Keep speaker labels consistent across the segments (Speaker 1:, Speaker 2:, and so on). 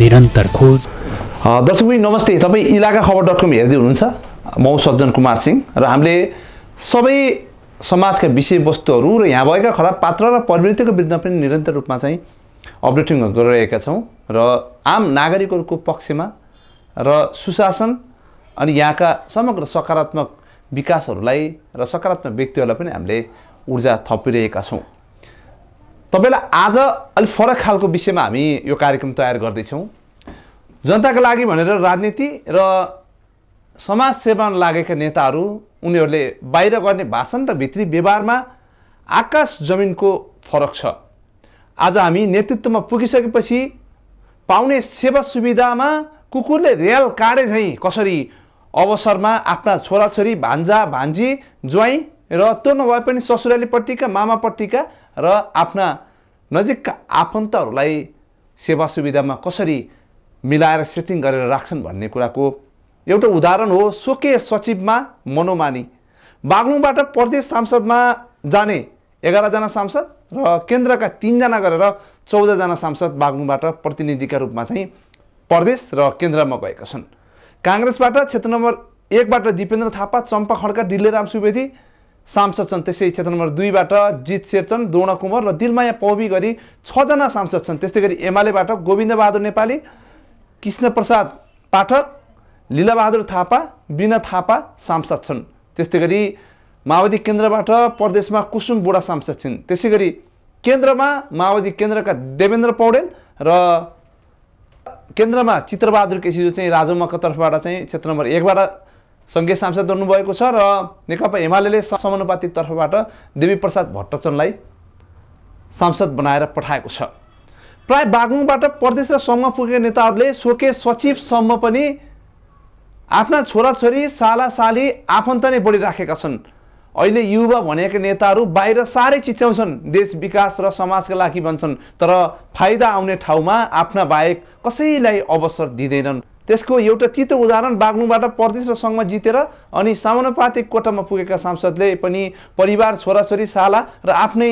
Speaker 1: निरन्तर खोज दर्शकबिन नमस्ते तपाईँ इलाका खबर डट कम हेर्दै हुनुहुन्छ म सज्जन कुमार सिंह र हामीले सबै समाजका विषयवस्तुहरू र यहाँ भएका खराब पात्र र प्रवृत्तिको विरुद्धमा पनि निरन्तर रूपमा चाहिँ अपडेटिङ गरिरहेका छौँ र आम नागरिकहरूको पक्षमा र सुशासन अनि यहाँका समग्र सकारात्मक विकासहरूलाई र सकारात्मक व्यक्तिहरूलाई पनि हामीले ऊर्जा थपिरहेका छौँ तपाईँलाई आज अलिक फरक खालको विषयमा हामी यो कार्यक्रम तयार गर्दैछौँ जनताको लागि भनेर राजनीति र समाजसेवामा लागेका नेताहरू उनीहरूले बाहिर गर्ने भाषण र भित्री व्यवहारमा आकाश जमिनको फरक छ आज हामी नेतृत्वमा पुगिसकेपछि पाउने सेवा सुविधामा कुकुरले रेल काटे झैँ कसरी अवसरमा आफ्ना छोराछोरी भान्जा भान्जी ज्वाइँ र त्यो नभए पनि ससुरालीपट्टिका मामापट्टिका र आफ्ना नजिकका आफन्तहरूलाई सेवा सुविधामा कसरी मिलाएर सेटिङ गरेर राख्छन् भन्ने कुराको एउटा उदाहरण हो सोके सचिवमा मनोमानी बागलुङबाट प्रदेश सांसदमा जाने एघारजना सांसद र केन्द्रका तिनजना गरेर चौधजना सांसद बागलुङबाट प्रतिनिधिका रूपमा चाहिँ प्रदेश र केन्द्रमा गएका छन् काङ्ग्रेसबाट क्षेत्र नम्बर एकबाट दिपेन्द्र थापा चम्पा खड्का डिल्लेराम सुवेदी सांसद छन् त्यसै क्षेत्र नम्बर दुईबाट जित शेरचन द्रोण कुमार र दिलमाया पौबी गरी छजना सांसद छन् त्यस्तै गरी एमालेबाट गोविन्दबहादुर नेपाली कृष्णप्रसाद पाठक लिलाबहादुर थापा बिना थापा सांसद छन् त्यस्तै गरी माओवादी केन्द्रबाट प्रदेशमा कुसुम बुढा सांसद छिन् त्यसै गरी केन्द्रमा माओवादी केन्द्रका देवेन्द्र पौडेल र केन्द्रमा चित्रबहादुर केसी जो चाहिँ राजमको तर्फबाट चाहिँ क्षेत्र नम्बर एकबाट सङ्घीय सांसद रहनुभएको छ र नेकपा एमाले समानुपातिक तर्फबाट देवीप्रसाद भट्टचनलाई सांसद बनाएर पठाएको छ प्राय बागमुङबाट प्रदेश र सङ्घमा पुगेका नेताहरूले सोके सचिवसम्म पनि आफ्ना छोराछोरी साली आफन्त नै बढिराखेका छन् अहिले युवा भनेका नेताहरू बाहिर साह्रै चिच्याउँछन् देश विकास र समाजका लागि भन्छन् तर फाइदा आउने ठाउँमा आफ्ना बाहेक कसैलाई अवसर दिँदैनन् त्यसको एउटा तितो उदाहरण बाग्लुङबाट प्रदेश र सङ्घमा जितेर अनि समानुपातिक कोटामा पुगेका सांसदले पनि परिवार छोराछोरी साला र आफ्नै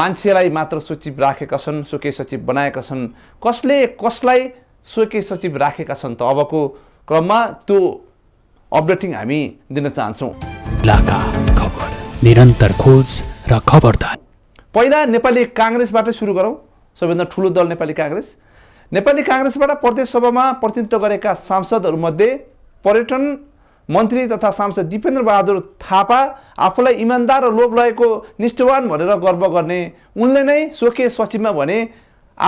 Speaker 1: मान्छेलाई मात्र सचिव राखेका छन् सुके सचिव बनाएका छन् कसले कसलाई सुके सचिव राखेका छन् त अबको क्रममा त्यो अपडेटिङ हामी दिन चाहन्छौँ
Speaker 2: निरन्तर खोज र खबरदार
Speaker 1: पहिला नेपाली काङ्ग्रेसबाट सुरु गरौँ सबैभन्दा ठुलो दल नेपाली काङ्ग्रेस नेपाली काङ्ग्रेसबाट प्रदेश सभामा प्रतिनिधित्व गरेका सांसदहरूमध्ये पर्यटन मन्त्री तथा सांसद दिपेन्द्र बहादुर थापा आफूलाई इमान्दार र लोभ लगेको निष्ठवान भनेर गर्व गर्ने उनले नै सोके सचिवमा भने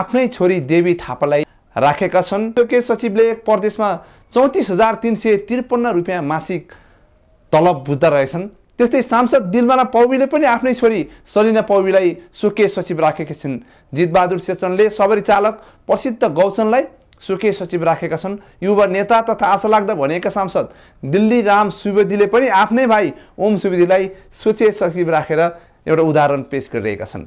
Speaker 1: आफ्नै छोरी देवी थापालाई राखेका छन् सोके सचिवले प्रदेशमा चौतिस हजार तिन सय त्रिपन्न रुपियाँ मासिक तलब बुझ्दा रहेछन् त्यस्तै सांसद दिलमाना पौबीले पनि आफ्नै छोरी सलिना पौबीलाई सुके सचिव राखेका छिन् जितबहादुर सेचनले सबरी चालक प्रसिद्ध गौचनलाई सुके सचिव राखेका छन् युवा नेता तथा आशा लाग्दा भनेका सांसद दिल्ली राम सुवेदीले पनि आफ्नै भाइ ओम सुवेदीलाई सुचे सचिव राखेर एउटा उदाहरण पेस गरिरहेका छन्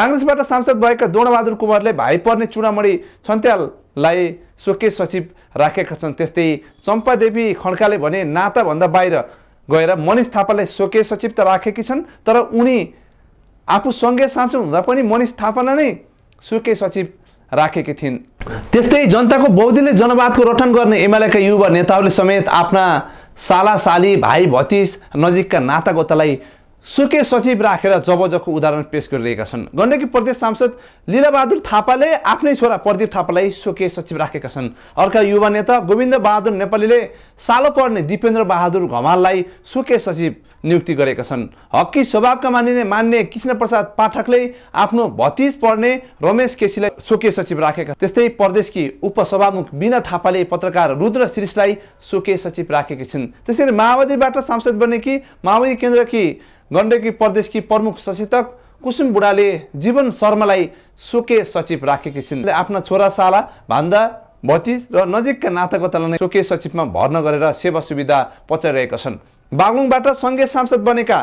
Speaker 1: काङ्ग्रेसबाट सांसद भएका द्रोणबहादुर कुमारले भाइ पर्ने चुनामणी छन्त्याललाई सुके सचिव राखेका छन् त्यस्तै चम्पादेवी खड्काले भने नाताभन्दा बाहिर गएर मनिष थापालाई स्वकीय सचिव त राखेकी छन् तर उनी आफू सङ्घीय सांसद हुँदा पनि मनिष थापालाई नै स्वकीय सचिव राखेकी थिइन् त्यस्तै जनताको बौद्धिले जनवादको रठन गर्ने एमालेका युवा नेताहरूले समेत आफ्ना साला साली भाइ भतिज नजिकका नातागोतालाई सुके सचिव राखेर जबजको उदाहरण पेस गरिरहेका छन् गण्डकी प्रदेश सांसद लीलाबहादुर थापाले आफ्नै छोरा प्रदीप थापालाई सुके सचिव राखेका छन् अर्का युवा नेता गोविन्द बहादुर नेपालीले सालो पर्ने दिपेन्द्र बहादुर घमाललाई सुके सचिव नियुक्ति गरेका छन् हक्की स्वभावका मानिने मान्ने कृष्ण प्रसाद पाठकले आफ्नो भतिज पढ्ने रमेश केसीलाई सोके सचिव राखेका त्यस्तै प्रदेशकी उपसभामुख बिना थापाले पत्रकार रुद्र श्रीषलाई सोके सचिव राखेकी छिन् त्यसरी माओवादीबाट सांसद बनेकी माओवादी केन्द्रकी गण्डकी प्रदेशकी प्रमुख सचेतक कुसुम बुढाले जीवन शर्मालाई सोके सचिव राखेकी छिन् आफ्ना छोरा साला भान्दा भतिज र नजिकका नातागतालाई नै सोके सचिवमा भर्ना गरेर सेवा सुविधा पचाइरहेका छन् बागलुङबाट सङ्घीय सांसद बनेका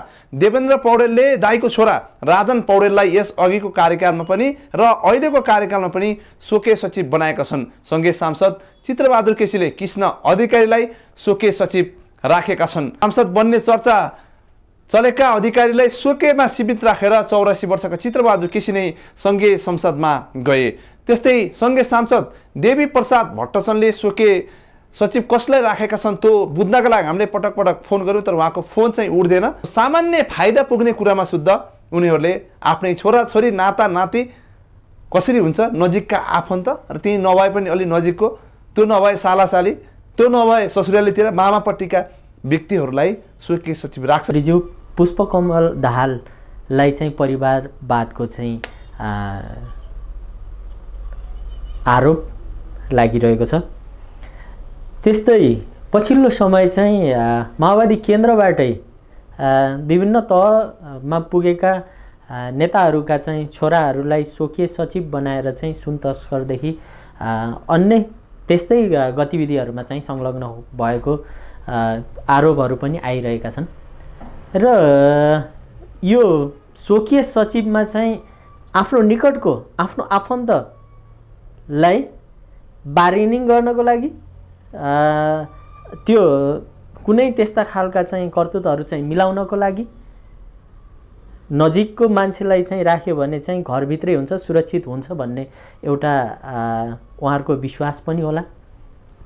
Speaker 1: देवेन्द्र पौडेलले दाईको छोरा राजन पौडेललाई यस अघिको कार्यकालमा पनि र अहिलेको कार्यकालमा पनि सोके सचिव बनाएका छन् सङ्घीय सांसद चित्रबहादुर केसीले कृष्ण अधिकारीलाई सोके सचिव राखेका छन् सांसद बन्ने चर्चा चलेका अधिकारीलाई सोकेमा सीमित राखेर चौरासी वर्षका चित्रबहादुर केसी नै सङ्घीय संसदमा गए त्यस्तै सङ्घीय सांसद देवी प्रसाद भट्टचनले सोके सचिव कसलाई राखेका छन् त्यो बुझ्नका लागि हामीले पटक पटक फोन गऱ्यौँ तर उहाँको फोन चाहिँ उठ्दैन सामान्य फाइदा पुग्ने कुरामा शुद्ध उनीहरूले आफ्नै छोराछोरी नाता नाति कसरी हुन्छ नजिकका आफन्त र त्यहीँ नभए पनि अलि नजिकको त्यो नभए सालासाली त्यो नभए ससुरालीतिर मामापट्टिका व्यक्तिहरूलाई सोके सचिव राख्छ
Speaker 2: पुष्पकमल दाहाललाई चाहिँ परिवारवादको चाहिँ आरोप लागिरहेको छ त्यस्तै पछिल्लो समय चाहिँ माओवादी केन्द्रबाटै विभिन्न तहमा पुगेका नेताहरूका चाहिँ छोराहरूलाई स्वकीय सचिव बनाएर चाहिँ सुन तस्करदेखि अन्य त्यस्तै गतिविधिहरूमा चाहिँ संलग्न भएको आरोपहरू पनि आइरहेका छन् र यो स्वकीय सचिवमा चाहिँ आफ्नो निकटको आफ्नो आफन्तलाई बार्गेनिङ गर्नको लागि त्यो कुनै त्यस्ता खालका चाहिँ करतुतहरू चाहिँ मिलाउनको लागि नजिकको मान्छेलाई चाहिँ राख्यो भने चाहिँ घरभित्रै हुन्छ सुरक्षित हुन्छ भन्ने एउटा उहाँहरूको विश्वास पनि होला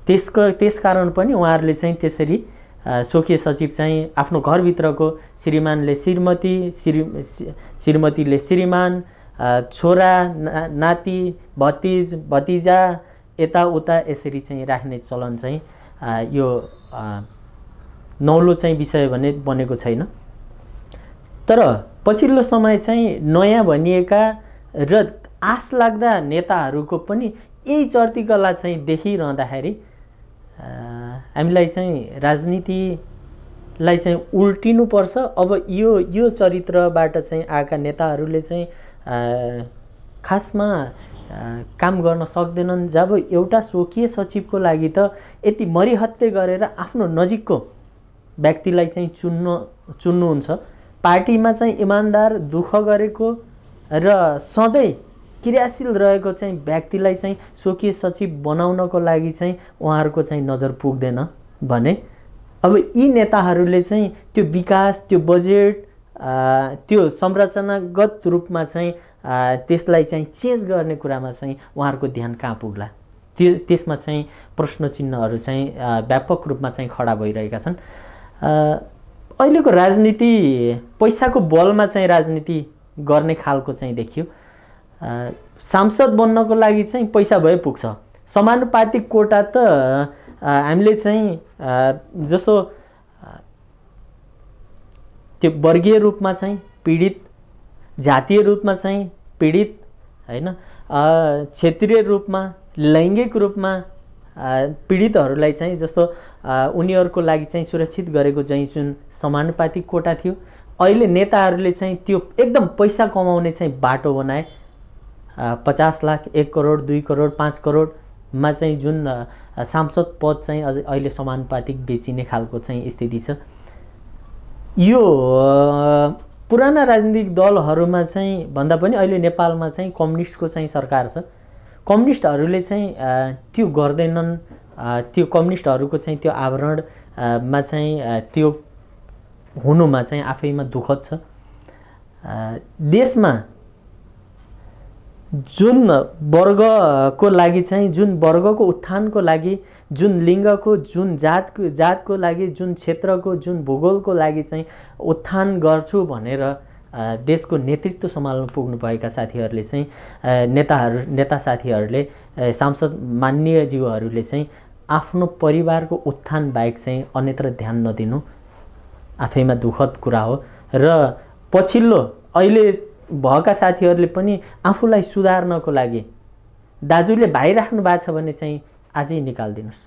Speaker 2: त्यसको त्यस कारण पनि उहाँहरूले चाहिँ त्यसरी स्वकीय सचिव चाहिँ आफ्नो घरभित्रको श्रीमानले श्रीमती श्री श्रीमतीले श्रीमान छोरा ना नाति भतिज भतिजा यताउता यसरी चाहिँ राख्ने चलन चाहिँ यो नौलो चाहिँ विषय भने बनेको छैन तर पछिल्लो समय चाहिँ नयाँ भनिएका र आस लाग्दा नेताहरूको पनि यही कला चाहिँ देखिरहँदाखेरि हामीलाई चाहिँ राजनीतिलाई चाहिँ उल्टिनुपर्छ अब यो यो चरित्रबाट चाहिँ आएका नेताहरूले चाहिँ खासमा काम गर्न सक्दैनन् जब एउटा स्वकीय सचिवको लागि त यति मरिहत्ते गरेर आफ्नो नजिकको व्यक्तिलाई चाहिँ चुन्न चुन्नुहुन्छ पार्टीमा चाहिँ इमान्दार दुःख गरेको र सधैँ क्रियाशील रहेको चाहिँ व्यक्तिलाई चाहिँ स्वकीय सचिव बनाउनको लागि चाहिँ उहाँहरूको चाहिँ नजर पुग्दैन भने अब यी नेताहरूले चाहिँ त्यो विकास त्यो बजेट त्यो संरचनागत रूपमा चाहिँ त्यसलाई चाहिँ चेन्ज गर्ने कुरामा चाहिँ उहाँहरूको ध्यान कहाँ पुग्ला त्यो त्यसमा चाहिँ प्रश्न चिन्हहरू चाहिँ व्यापक रूपमा चाहिँ खडा भइरहेका छन् अहिलेको राजनीति पैसाको बलमा चाहिँ राजनीति गर्ने खालको चाहिँ देखियो सांसद बन्नको लागि चाहिँ पैसा भए पुग्छ समानुपातिक कोटा त हामीले चाहिँ जस्तो त्यो वर्गीय रूपमा चाहिँ पीडित जातीय रूपमा चाहिँ पीडित होइन क्षेत्रीय रूपमा लैङ्गिक रूपमा पीडितहरूलाई चाहिँ जस्तो उनीहरूको लागि चाहिँ सुरक्षित गरेको चाहिँ जुन समानुपातिक कोटा थियो अहिले नेताहरूले चाहिँ त्यो एकदम पैसा कमाउने चाहिँ बाटो बनाए पचास लाख एक करोड दुई करोड पाँच करोडमा चाहिँ जुन सांसद पद चाहिँ अझै अहिले समानुपातिक बेचिने खालको चाहिँ स्थिति छ यो पुराना राजनीतिक दलहरूमा चाहिँ भन्दा पनि अहिले नेपालमा चाहिँ कम्युनिस्टको चाहिँ सरकार छ कम्युनिस्टहरूले चाहिँ त्यो गर्दैनन् त्यो कम्युनिस्टहरूको चाहिँ त्यो आवरणमा चाहिँ त्यो हुनुमा चाहिँ आफैमा दुःखद छ देशमा जुन वर्गको लागि चाहिँ जुन वर्गको उत्थानको लागि जुन लिङ्गको जुन जातको जातको लागि जुन क्षेत्रको जुन भूगोलको लागि चाहिँ उत्थान गर्छु भनेर देशको नेतृत्व सम्हाल्नु पुग्नुभएका साथीहरूले चाहिँ नेताहरू नेता साथीहरूले सांसद जीवहरूले चाहिँ आफ्नो परिवारको उत्थान बाहेक चाहिँ अन्यत्र ध्यान नदिनु आफैमा दुःखद कुरा हो र पछिल्लो अहिले भएका साथीहरूले पनि आफूलाई सुधार्नको लागि दाजुले भाइ राख्नु भएको छ भने चाहिँ आजै निकालिदिनुहोस्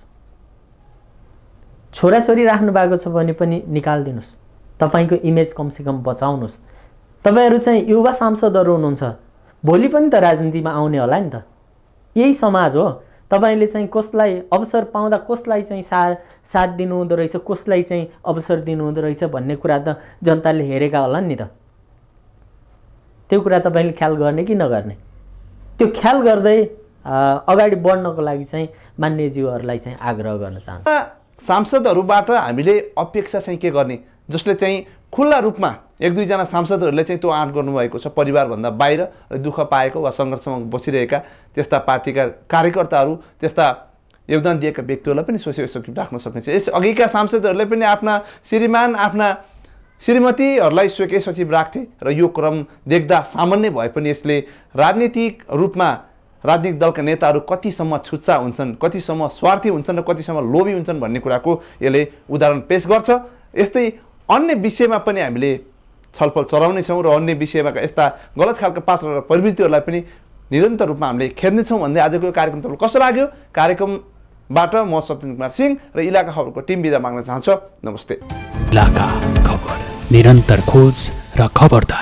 Speaker 2: छोराछोरी राख्नु भएको छ भने पनि निकालिदिनुहोस् तपाईँको इमेज कमसेकम बचाउनुहोस् तपाईँहरू चाहिँ युवा सांसदहरू हुनुहुन्छ भोलि पनि त राजनीतिमा आउने होला नि त यही समाज हो तपाईँले चाहिँ कसलाई अवसर पाउँदा कसलाई चाहिँ सा साथ दिनुहुँदो रहेछ कसलाई चाहिँ अवसर दिनुहुँदो रहेछ भन्ने कुरा त जनताले हेरेका होला नि त त्यो कुरा तपाईँले ख्याल गर्ने कि नगर्ने त्यो ख्याल गर्दै
Speaker 1: अगाडि बढ्नको लागि चाहिँ मान्यज्यूहरूलाई चाहिँ आग्रह गर्न चाहन्छु सांसदहरूबाट हामीले अपेक्षा चाहिँ के गर्ने जसले चाहिँ खुल्ला रूपमा एक दुईजना सांसदहरूले चाहिँ त्यो आँट गर्नुभएको छ परिवारभन्दा बाहिर दुःख पाएको वा सङ्घर्षमा बसिरहेका त्यस्ता पार्टीका कार्यकर्ताहरू त्यस्ता योगदान दिएका व्यक्तिहरूलाई पनि सोसियो राख्न सकिन्छ यस अघिका सांसदहरूले पनि आफ्ना श्रीमान आफ्ना श्रीमतीहरूलाई स्वके सचिव राख्थे र यो क्रम देख्दा सामान्य भए पनि यसले राजनीतिक रूपमा राजनीतिक दलका नेताहरू कतिसम्म छुच्चा हुन्छन् कतिसम्म स्वार्थी हुन्छन् र कतिसम्म लोभी हुन्छन् भन्ने कुराको यसले उदाहरण पेस गर्छ यस्तै अन्य विषयमा पनि हामीले छलफल चलाउनेछौँ र अन्य विषयमा यस्ता गलत खालका पात्र र प्रवृत्तिहरूलाई पनि निरन्तर रूपमा हामीले खेद्नेछौँ भन्दै आजको यो कार्यक्रम तपाईँको कस्तो लाग्यो कार्यक्रमबाट म सत्यन कुमार सिंह र इलाका खबरको टिम विदा माग्न चाहन्छु नमस्ते इलाका
Speaker 2: खबर निरन्तर खोज र खबरदार